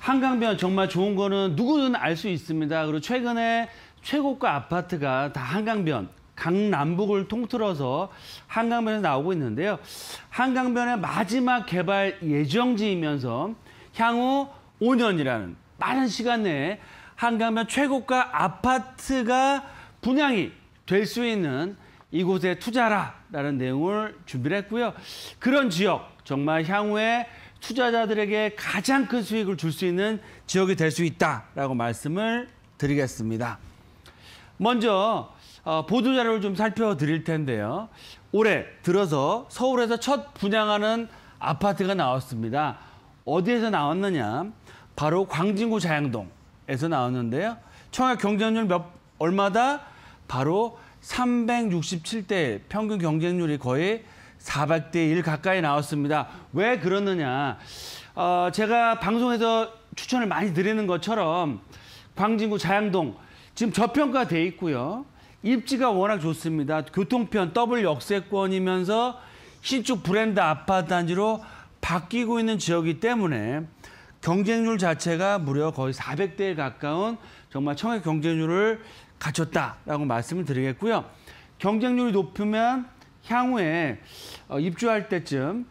한강변 정말 좋은 거는 누구든 알 수 있습니다. 그리고 최근에 최고가 아파트가 다 한강변, 강남북을 통틀어서 한강변에 나오고 있는데요. 한강변의 마지막 개발 예정지이면서 향후 5년이라는 빠른 시간 내에 한강변 최고가 아파트가 분양이 될 수 있는 이곳에 투자라라는 내용을 준비를 했고요. 그런 지역 정말 향후에 투자자들에게 가장 큰 수익을 줄 수 있는 지역이 될 수 있다라고 말씀을 드리겠습니다. 먼저 어, 보도 자료를 좀 살펴드릴 텐데요. 올해 들어서 서울에서 첫 분양하는 아파트가 나왔습니다. 어디에서 나왔느냐? 바로 광진구 자양동에서 나왔는데요. 청약 경쟁률 몇 얼마다? 바로 367대 평균 경쟁률이 거의 사백 대일 가까이 나왔습니다. 왜 그러느냐. 어, 제가 방송에서 추천을 많이 드리는 것처럼 광진구 자양동 지금 저평가돼 있고요. 입지가 워낙 좋습니다. 교통편 더블 역세권이면서 신축 브랜드 아파트 단지로 바뀌고 있는 지역이기 때문에 경쟁률 자체가 무려 거의 400대에 가까운 정말 청약 경쟁률을 갖췄다라고 말씀을 드리겠고요. 경쟁률이 높으면 향후에 어, 입주할 때쯤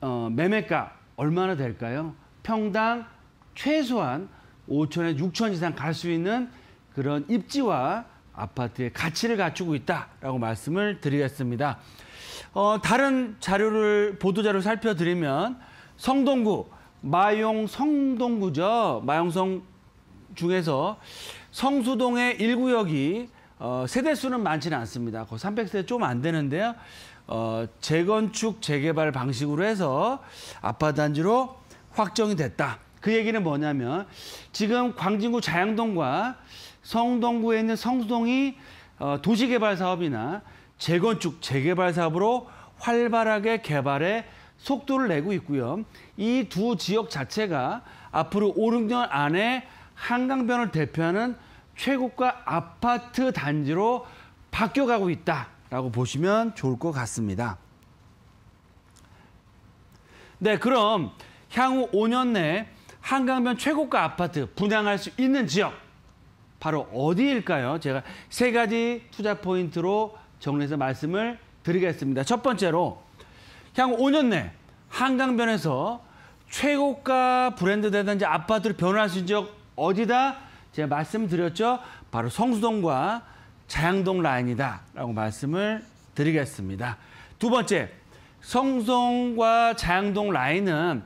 어, 매매가 얼마나 될까요? 평당 최소한 5천에 6천 이상 갈 수 있는 그런 입지와 아파트의 가치를 갖추고 있다라고 말씀을 드리겠습니다. 어, 다른 자료를 보도자료 살펴드리면 성동구 마용 성동구죠. 마용성 중에서 성수동의 1구역이 어, 세대 수는 많지는 않습니다. 그 300세 좀안 되는데요. 어, 재건축 재개발 방식으로 해서 아파트 단지로 확정이 됐다. 그 얘기는 뭐냐면 지금 광진구 자양동과 성동구에 있는 성수동이 어, 도시개발 사업이나 재건축 재개발 사업으로 활발하게 개발에 속도를 내고 있고요. 이 두 지역 자체가 앞으로 5, 6년 안에 한강변을 대표하는 최고가 아파트 단지로 바뀌어가고 있다라고 보시면 좋을 것 같습니다. 네, 그럼 향후 5년 내에 한강변 최고가 아파트 분양할 수 있는 지역 바로 어디일까요? 제가 세 가지 투자 포인트로 정리해서 말씀을 드리겠습니다. 첫 번째로 향후 5년 내 한강변에서 최고가 브랜드 되든지 아파트로 변화할 수 있는 지역 어디다 제가 말씀드렸죠. 바로 성수동과 자양동 라인이다라고 말씀을 드리겠습니다. 두 번째, 성동과 수 자양동 라인은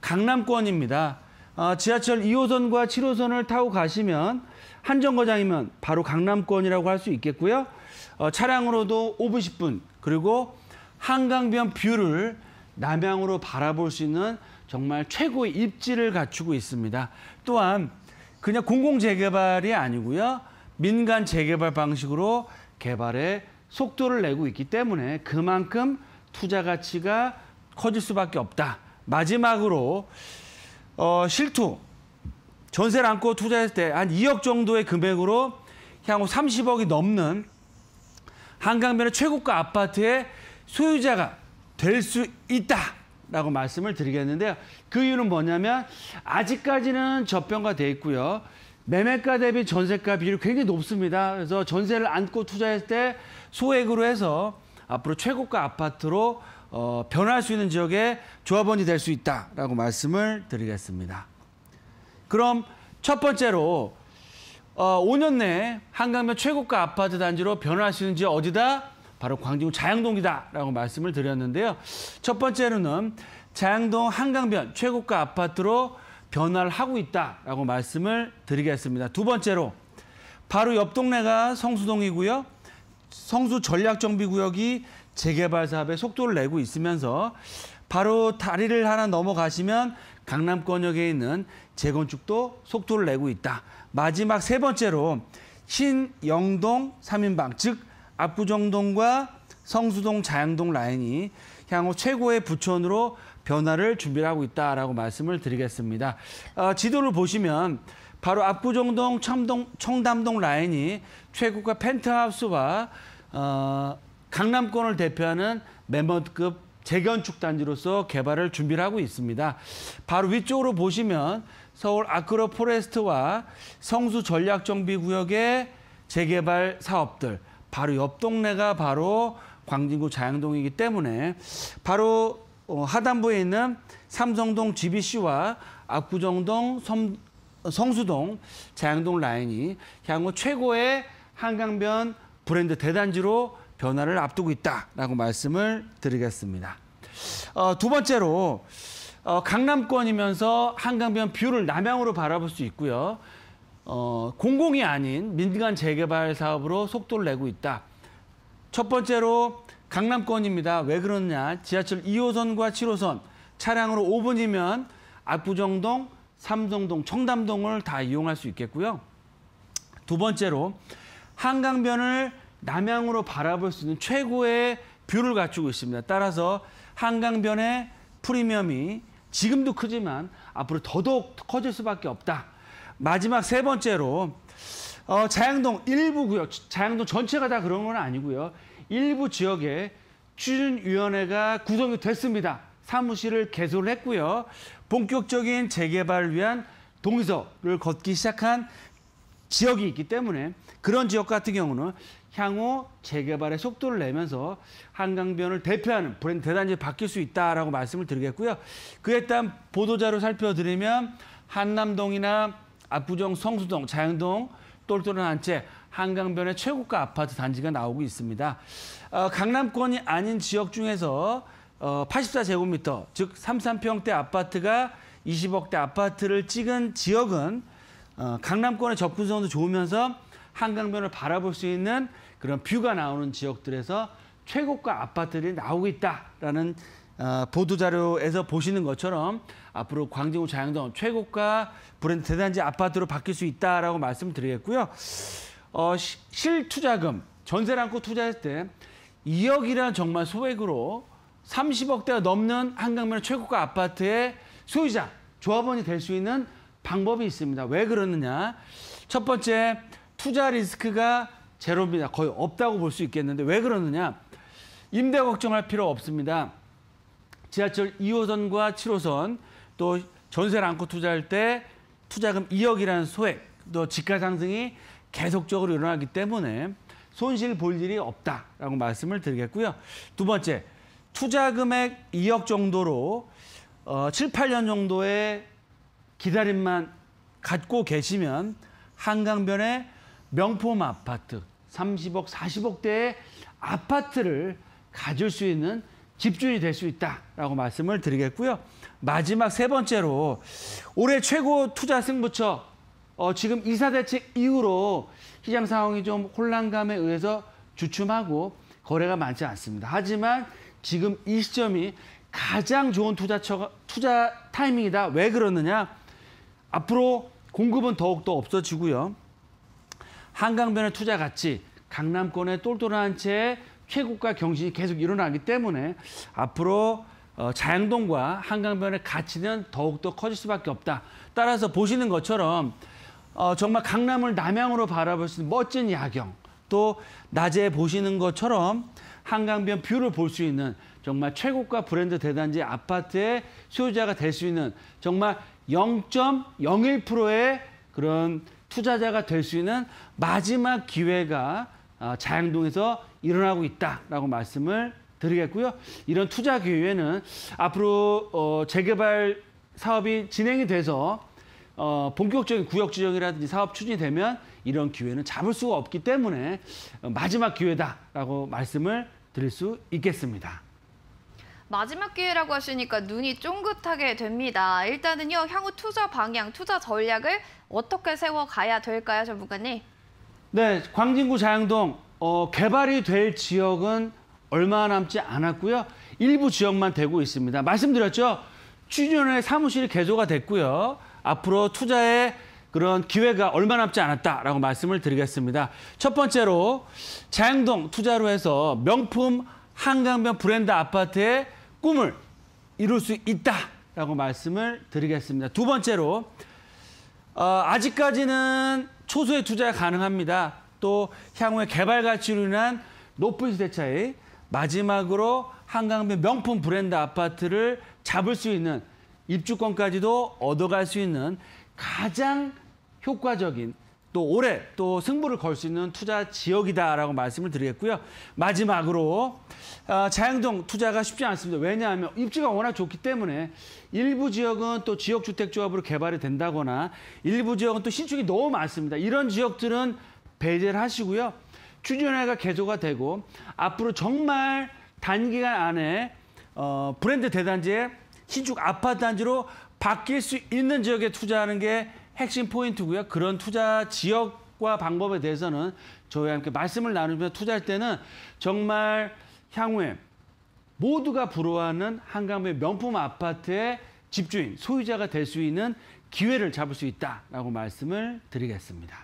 강남권입니다. 어, 지하철 2호선과 7호선을 타고 가시면 한 정거장이면 바로 강남권이라고 할 수 있겠고요. 어, 차량으로도 5분 10분 그리고 한강변 뷰를 남향으로 바라볼 수 있는 정말 최고의 입지를 갖추고 있습니다. 또한 그냥 공공 재개발이 아니고요. 민간 재개발 방식으로 개발에 속도를 내고 있기 때문에 그만큼 투자 가치가 커질 수밖에 없다. 마지막으로 어, 실투 전세를 안고 투자했을 때 한 2억 정도의 금액으로 향후 30억이 넘는 한강변의 최고가 아파트의 소유자가 될 수 있다. 라고 말씀을 드리겠는데요. 그 이유는 뭐냐면 아직까지는 저평가 돼 있고요. 매매가 대비 전세가 비율이 굉장히 높습니다. 그래서 전세를 안고 투자했을 때 소액으로 해서 앞으로 최고가 아파트로 어, 변할 수 있는 지역에 조합원이 될 수 있다라고 말씀을 드리겠습니다. 그럼 첫 번째로 어, 5년 내에 한강면 최고가 아파트 단지로 변할 수 있는 지역 어디다? 바로 광진구 자양동이다라고 말씀을 드렸는데요. 첫 번째로는 자양동 한강변 최고가 아파트로 변화를 하고 있다라고 말씀을 드리겠습니다. 두 번째로 바로 옆 동네가 성수동이고요. 성수 전략정비구역이 재개발 사업에 속도를 내고 있으면서 바로 다리를 하나 넘어가시면 강남권역에 있는 재건축도 속도를 내고 있다. 마지막 세 번째로 신영동 삼인방즉 압구정동과 성수동, 자양동 라인이 향후 최고의 부촌으로 변화를 준비 하고 있다라고 말씀을 드리겠습니다. 어, 지도를 보시면 바로 압구정동, 청동, 청담동 라인이 최고가 펜트하우스와 어, 강남권을 대표하는 멤버급 재건축 단지로서 개발을 준비 하고 있습니다. 바로 위쪽으로 보시면 서울 아크로 포레스트와 성수 전략정비구역의 재개발 사업들 바로 옆 동네가 바로 광진구 자양동이기 때문에 바로 어, 하단부에 있는 삼성동 GBC와 압구정동 섬, 성수동 자양동 라인이 향후 최고의 한강변 브랜드 대단지로 변화를 앞두고 있다라고 말씀을 드리겠습니다. 어, 두 번째로 어, 강남권이면서 한강변 뷰를 남향으로 바라볼 수 있고요. 어, 공공이 아닌 민간 재개발 사업으로 속도를 내고 있다. 첫 번째로 강남권입니다. 왜 그러냐. 지하철 2호선과 7호선 차량으로 5분이면 압구정동, 삼성동, 청담동을 다 이용할 수 있겠고요. 두 번째로 한강변을 남향으로 바라볼 수 있는 최고의 뷰를 갖추고 있습니다. 따라서 한강변의 프리미엄이 지금도 크지만 앞으로 더더욱 커질 수밖에 없다. 마지막 세 번째로 어, 자양동 일부 구역, 자양동 전체가 다 그런 건 아니고요. 일부 지역에 추진위원회가 구성이 됐습니다. 사무실을 개소를 했고요. 본격적인 재개발을 위한 동의서를 걷기 시작한 지역이 있기 때문에 그런 지역 같은 경우는 향후 재개발의 속도를 내면서 한강변을 대표하는 브랜드 대단지 바뀔 수 있다라고 말씀을 드리겠고요. 그에 따른 보도자료 살펴드리면 한남동이나 압구정 성수동, 자양동 똘똘한 채 한강변의 최고가 아파트 단지가 나오고 있습니다. 어, 강남권이 아닌 지역 중에서 어, 84제곱미터, 즉 33평대 아파트가 20억대 아파트를 찍은 지역은 어, 강남권의 접근성도 좋으면서 한강변을 바라볼 수 있는 그런 뷰가 나오는 지역들에서 최고가 아파트들이 나오고 있다라는 어, 보도자료에서 보시는 것처럼 앞으로 광진구 자양동 최고가 브랜드 대단지 아파트로 바뀔 수 있다라고 말씀드리겠고요. 어, 시, 실투자금, 전세를 안고 투자할 때2억이란 정말 소액으로 30억대가 넘는 한강면 최고가 아파트의 소유자, 조합원이 될 수 있는 방법이 있습니다. 왜 그러느냐. 첫 번째, 투자 리스크가 제로입니다. 거의 없다고 볼 수 있겠는데 왜 그러느냐. 임대 걱정할 필요 없습니다. 지하철 2호선과 7호선 또 전세를 안고 투자할 때 투자금 2억이라는 소액 또 집가 상승이 계속적으로 일어나기 때문에 손실 볼 일이 없다라고 말씀을 드리겠고요. 두 번째, 투자 금액 2억 정도로 어, 7, 8년 정도의 기다림만 갖고 계시면 한강변에 명품 아파트 30억, 40억대의 아파트를 가질 수 있는 집중이 될 수 있다라고 말씀을 드리겠고요. 마지막 세 번째로 올해 최고 투자 승부처 어, 지금 이사 대책 이후로 시장 상황이 좀 혼란감에 의해서 주춤하고 거래가 많지 않습니다. 하지만 지금 이 시점이 가장 좋은 투자처 투자 타이밍이다. 왜 그러느냐? 앞으로 공급은 더욱더 없어지고요. 한강변의 투자 가치, 강남권의 똘똘한 채 회국과 경신이 계속 일어나기 때문에 앞으로 어, 자양동과 한강변의 가치는 더욱더 커질 수밖에 없다. 따라서 보시는 것처럼 어, 정말 강남을 남향으로 바라볼 수 있는 멋진 야경 또 낮에 보시는 것처럼 한강변 뷰를 볼 수 있는 정말 최고가 브랜드 대단지 아파트의 소유자가 될 수 있는 정말 0.01%의 그런 투자자가 될 수 있는 마지막 기회가 어, 자양동에서 일어나고 있다라고 말씀을 드리겠고요. 이런 투자 기회는 앞으로 어, 재개발 사업이 진행이 돼서 어, 본격적인 구역 지정이라든지 사업 추진이 되면 이런 기회는 잡을 수가 없기 때문에 마지막 기회다라고 말씀을 드릴 수 있겠습니다. 마지막 기회라고 하시니까 눈이 쫑긋하게 됩니다. 일단은요, 향후 투자 방향, 투자 전략을 어떻게 세워가야 될까요, 전문가님? 네, 광진구 자양동 어, 개발이 될 지역은 얼마 남지 않았고요. 일부 지역만 되고 있습니다. 말씀드렸죠. 추진원의 사무실이 개조가 됐고요. 앞으로 투자에 그런 기회가 얼마 남지 않았다라고 말씀을 드리겠습니다. 첫 번째로 자양동 투자로 해서 명품 한강변 브랜드 아파트의 꿈을 이룰 수 있다라고 말씀을 드리겠습니다. 두 번째로 어, 아직까지는 초소에 투자가 능합니다또 향후에 개발 가치로 인한 높은 시대 차이, 마지막으로 한강변 명품 브랜드 아파트를 잡을 수 있는 입주권까지도 얻어갈 수 있는 가장 효과적인 또 올해 또 승부를 걸 수 있는 투자 지역이다라고 말씀을 드리겠고요. 마지막으로 아, 자양동 투자가 쉽지 않습니다. 왜냐하면 입지가 워낙 좋기 때문에 일부 지역은 또 지역주택조합으로 개발이 된다거나 일부 지역은 또 신축이 너무 많습니다. 이런 지역들은 배제를 하시고요. 추진회가 개조가 되고 앞으로 정말 단기간 안에 어, 브랜드 대단지에 신축 아파트 단지로 바뀔 수 있는 지역에 투자하는 게 핵심 포인트고요. 그런 투자 지역과 방법에 대해서는 저희와 함께 말씀을 나누며 투자할 때는 정말 향후에 모두가 부러워하는 한강의 명품 아파트의 집주인, 소유자가 될 수 있는 기회를 잡을 수 있다라고 말씀을 드리겠습니다.